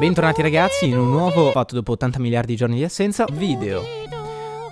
Bentornati ragazzi in un nuovo, fatto dopo 80 miliardi di giorni di assenza, video.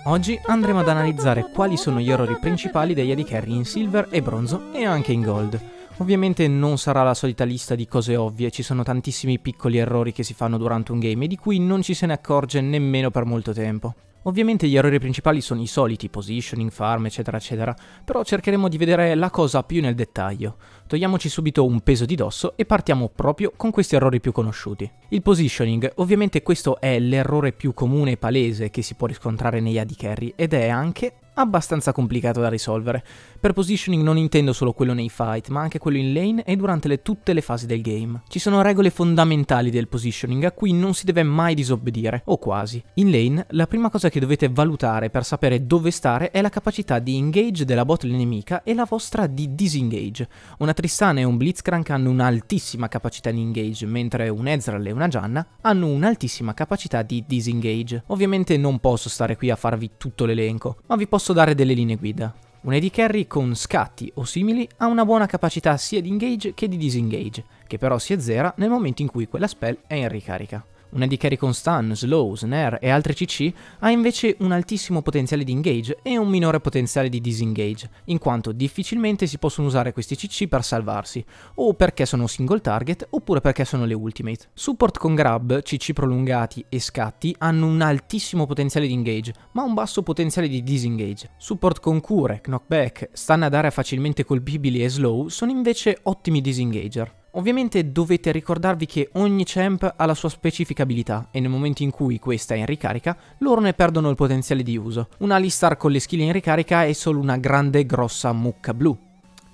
Oggi andremo ad analizzare quali sono gli errori principali degli AD carry in silver e bronzo e anche in gold. Ovviamente non sarà la solita lista di cose ovvie, ci sono tantissimi piccoli errori che si fanno durante un game e di cui non ci se ne accorge nemmeno per molto tempo. Ovviamente gli errori principali sono i soliti, positioning, farm, eccetera, eccetera, però cercheremo di vedere la cosa più nel dettaglio. Togliamoci subito un peso di dosso e partiamo proprio con questi errori più conosciuti. Il positioning, ovviamente questo è l'errore più comune e palese che si può riscontrare negli AD carry ed è anche abbastanza complicato da risolvere. Per positioning non intendo solo quello nei fight, ma anche quello in lane e durante le, tutte le fasi del game. Ci sono regole fondamentali del positioning a cui non si deve mai disobbedire, o quasi. In lane, la prima cosa che dovete valutare per sapere dove stare è la capacità di engage della bot nemica e la vostra di disengage. Una Tristana e un Blitzcrank hanno un'altissima capacità di engage, mentre un Ezreal e una Janna hanno un'altissima capacità di disengage. Ovviamente non posso stare qui a farvi tutto l'elenco, ma vi posso posso dare delle linee guida. Un AD carry con scatti o simili ha una buona capacità sia di engage che di disengage, che però si azzera nel momento in cui quella spell è in ricarica. Una di carry con stun, slow, snare e altre CC ha invece un altissimo potenziale di engage e un minore potenziale di disengage, in quanto difficilmente si possono usare questi CC per salvarsi, o perché sono single target oppure perché sono le ultimate. Support con grab, CC prolungati e scatti hanno un altissimo potenziale di engage, ma un basso potenziale di disengage. Support con cure, knockback, stun ad area facilmente colpibili e slow sono invece ottimi disengager. Ovviamente dovete ricordarvi che ogni champ ha la sua specifica abilità e nel momento in cui questa è in ricarica, loro ne perdono il potenziale di uso. Una Alistar con le skill in ricarica è solo una grande grossa mucca blu.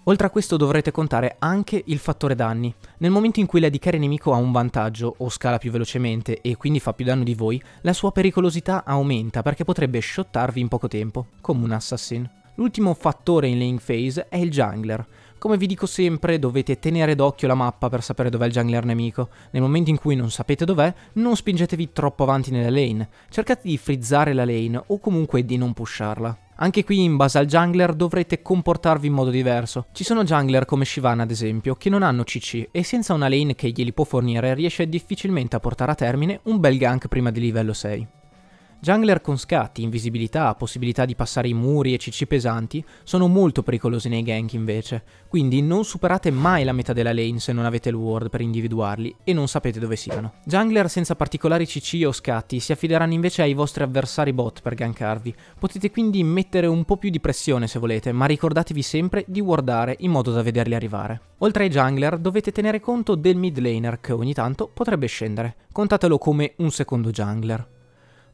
Oltre a questo dovrete contare anche il fattore danni. Nel momento in cui la l'adicare nemico ha un vantaggio o scala più velocemente e quindi fa più danno di voi, la sua pericolosità aumenta perché potrebbe shottarvi in poco tempo, come un assassin. L'ultimo fattore in lane phase è il jungler. Come vi dico sempre, dovete tenere d'occhio la mappa per sapere dov'è il jungler nemico. Nel momento in cui non sapete dov'è, non spingetevi troppo avanti nella lane. Cercate di frizzare la lane o comunque di non pusharla. Anche qui in base al jungler dovrete comportarvi in modo diverso. Ci sono jungler come Shivana ad esempio che non hanno CC e senza una lane che glieli può fornire riesce difficilmente a portare a termine un bel gank prima di livello 6. Jungler con scatti, invisibilità, possibilità di passare i muri e cc pesanti sono molto pericolosi nei gank invece, quindi non superate mai la metà della lane se non avete il ward per individuarli e non sapete dove siano. Jungler senza particolari cc o scatti si affideranno invece ai vostri avversari bot per gankarvi, potete quindi mettere un po' più di pressione se volete, ma ricordatevi sempre di wardare in modo da vederli arrivare. Oltre ai jungler dovete tenere conto del mid laner che ogni tanto potrebbe scendere, contatelo come un secondo jungler.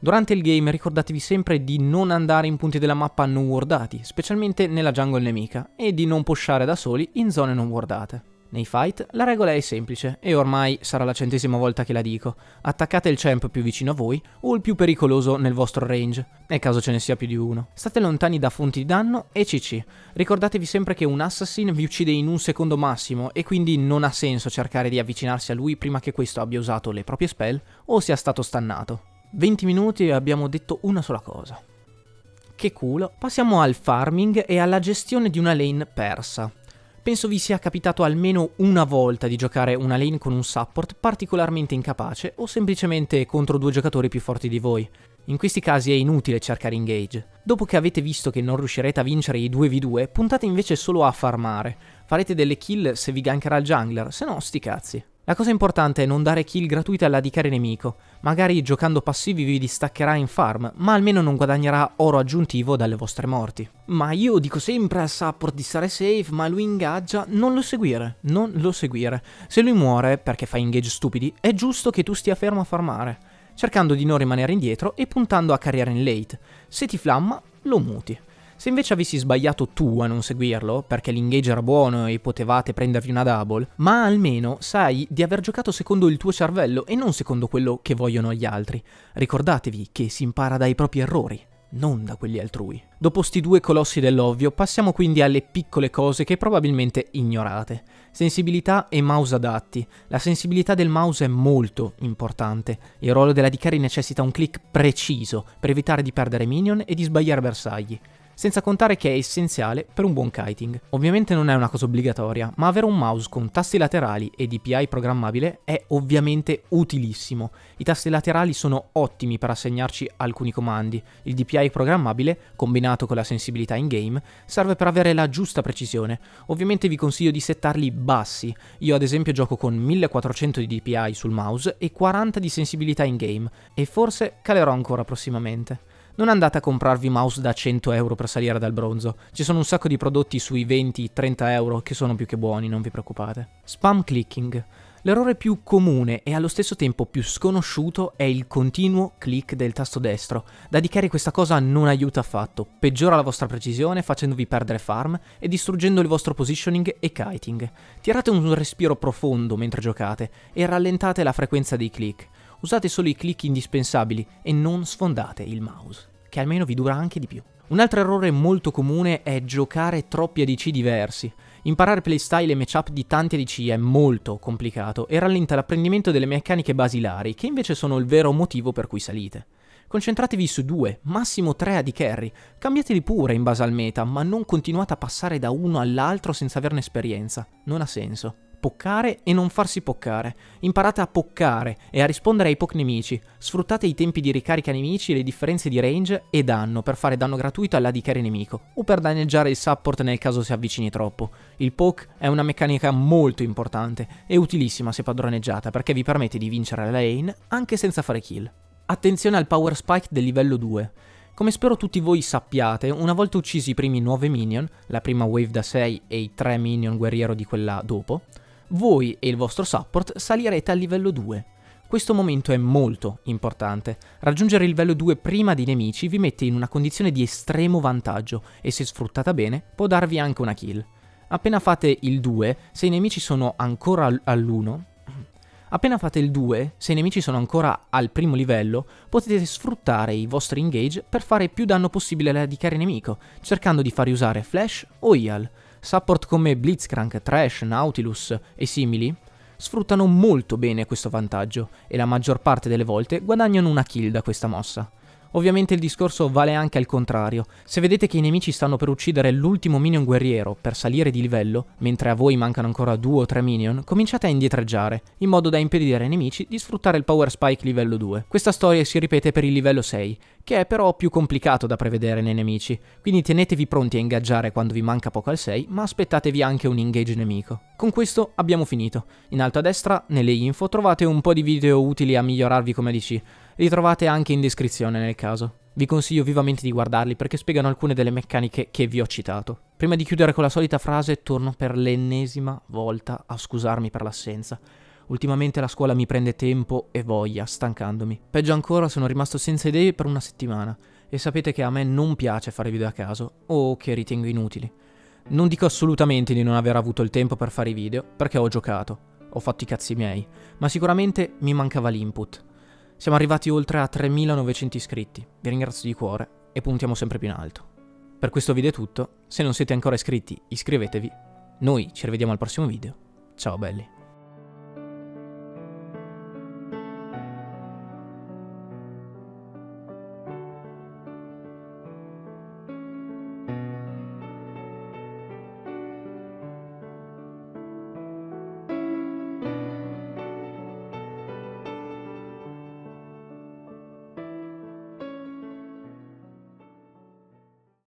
Durante il game ricordatevi sempre di non andare in punti della mappa non wardati, specialmente nella jungle nemica, e di non pushare da soli in zone non wardate. Nei fight la regola è semplice, e ormai sarà la centesima volta che la dico. Attaccate il champ più vicino a voi o il più pericoloso nel vostro range, nel caso ce ne sia più di uno. State lontani da fonti di danno e CC. Ricordatevi sempre che un assassin vi uccide in un secondo massimo e quindi non ha senso cercare di avvicinarsi a lui prima che questo abbia usato le proprie spell o sia stato stannato. 20 minuti e abbiamo detto una sola cosa. Che culo. Passiamo al farming e alla gestione di una lane persa. Penso vi sia capitato almeno una volta di giocare una lane con un support particolarmente incapace o semplicemente contro due giocatori più forti di voi. In questi casi è inutile cercare engage. Dopo che avete visto che non riuscirete a vincere i 2v2, puntate invece solo a farmare. Farete delle kill se vi gankerà il jungler, se no sti cazzi. La cosa importante è non dare kill gratuite alla dicare nemico, magari giocando passivi vi distaccherà in farm, ma almeno non guadagnerà oro aggiuntivo dalle vostre morti. Ma io dico sempre al support di stare safe, ma lui ingaggia, non lo seguire, non lo seguire. Se lui muore, perché fa engage stupidi, è giusto che tu stia fermo a farmare, cercando di non rimanere indietro e puntando a carriera in late. Se ti flamma, lo muti. Se invece avessi sbagliato tu a non seguirlo, perché l'engage era buono e potevate prendervi una double, ma almeno sai di aver giocato secondo il tuo cervello e non secondo quello che vogliono gli altri. Ricordatevi che si impara dai propri errori non da quelli altrui. Dopo sti due colossi dell'ovvio, passiamo quindi alle piccole cose che probabilmente ignorate. Sensibilità e mouse adatti. La sensibilità del mouse è molto importante. Il ruolo della Dicari necessita un click preciso per evitare di perdere minion e di sbagliare bersagli senza contare che è essenziale per un buon kiting. Ovviamente non è una cosa obbligatoria, ma avere un mouse con tasti laterali e DPI programmabile è ovviamente utilissimo. I tasti laterali sono ottimi per assegnarci alcuni comandi, il DPI programmabile, combinato con la sensibilità in game, serve per avere la giusta precisione. Ovviamente vi consiglio di settarli bassi, io ad esempio gioco con 1400 di DPI sul mouse e 40 di sensibilità in game, e forse calerò ancora prossimamente. Non andate a comprarvi mouse da 100 euro per salire dal bronzo. Ci sono un sacco di prodotti sui 20-30 euro che sono più che buoni, non vi preoccupate. Spam clicking. L'errore più comune e allo stesso tempo più sconosciuto è il continuo click del tasto destro. Da dichiari questa cosa non aiuta affatto, peggiora la vostra precisione facendovi perdere farm e distruggendo il vostro positioning e kiting. Tirate un respiro profondo mentre giocate e rallentate la frequenza dei click. Usate solo i click indispensabili e non sfondate il mouse che almeno vi dura anche di più. Un altro errore molto comune è giocare troppi ADC diversi. Imparare playstyle e matchup di tanti ADC è molto complicato e rallenta l'apprendimento delle meccaniche basilari, che invece sono il vero motivo per cui salite. Concentratevi su due, massimo tre AD carry, cambiateli pure in base al meta, ma non continuate a passare da uno all'altro senza averne esperienza, non ha senso. Poccare e non farsi poccare. Imparate a poccare e a rispondere ai poc nemici. Sfruttate i tempi di ricarica nemici e le differenze di range e danno per fare danno gratuito all'adicare nemico o per danneggiare il support nel caso si avvicini troppo. Il poke è una meccanica molto importante e utilissima se padroneggiata perché vi permette di vincere la lane anche senza fare kill. Attenzione al power spike del livello 2. Come spero tutti voi sappiate, una volta uccisi i primi 9 minion, la prima wave da 6 e i 3 minion guerriero di quella dopo, voi e il vostro support salirete al livello 2. Questo momento è molto importante. Raggiungere il livello 2 prima dei nemici vi mette in una condizione di estremo vantaggio e se sfruttata bene può darvi anche una kill. Appena fate il 2, se i nemici sono ancora all'1, Appena fate il 2, se i nemici sono ancora al primo livello, potete sfruttare i vostri engage per fare più danno possibile alla radicare nemico, cercando di fargli usare flash o heal support come Blitzcrank, Trash, Nautilus e simili sfruttano molto bene questo vantaggio e la maggior parte delle volte guadagnano una kill da questa mossa. Ovviamente il discorso vale anche al contrario. Se vedete che i nemici stanno per uccidere l'ultimo minion guerriero per salire di livello, mentre a voi mancano ancora due o tre minion, cominciate a indietreggiare, in modo da impedire ai nemici di sfruttare il power spike livello 2. Questa storia si ripete per il livello 6, che è però più complicato da prevedere nei nemici, quindi tenetevi pronti a ingaggiare quando vi manca poco al 6, ma aspettatevi anche un engage nemico. Con questo abbiamo finito. In alto a destra, nelle info, trovate un po' di video utili a migliorarvi come ADC, li trovate anche in descrizione nel caso. Vi consiglio vivamente di guardarli perché spiegano alcune delle meccaniche che vi ho citato. Prima di chiudere con la solita frase, torno per l'ennesima volta a scusarmi per l'assenza. Ultimamente la scuola mi prende tempo e voglia, stancandomi. Peggio ancora, sono rimasto senza idee per una settimana. E sapete che a me non piace fare video a caso, o che ritengo inutili. Non dico assolutamente di non aver avuto il tempo per fare i video, perché ho giocato, ho fatto i cazzi miei, ma sicuramente mi mancava l'input, siamo arrivati oltre a 3.900 iscritti, vi ringrazio di cuore e puntiamo sempre più in alto. Per questo video è tutto, se non siete ancora iscritti iscrivetevi, noi ci rivediamo al prossimo video, ciao belli!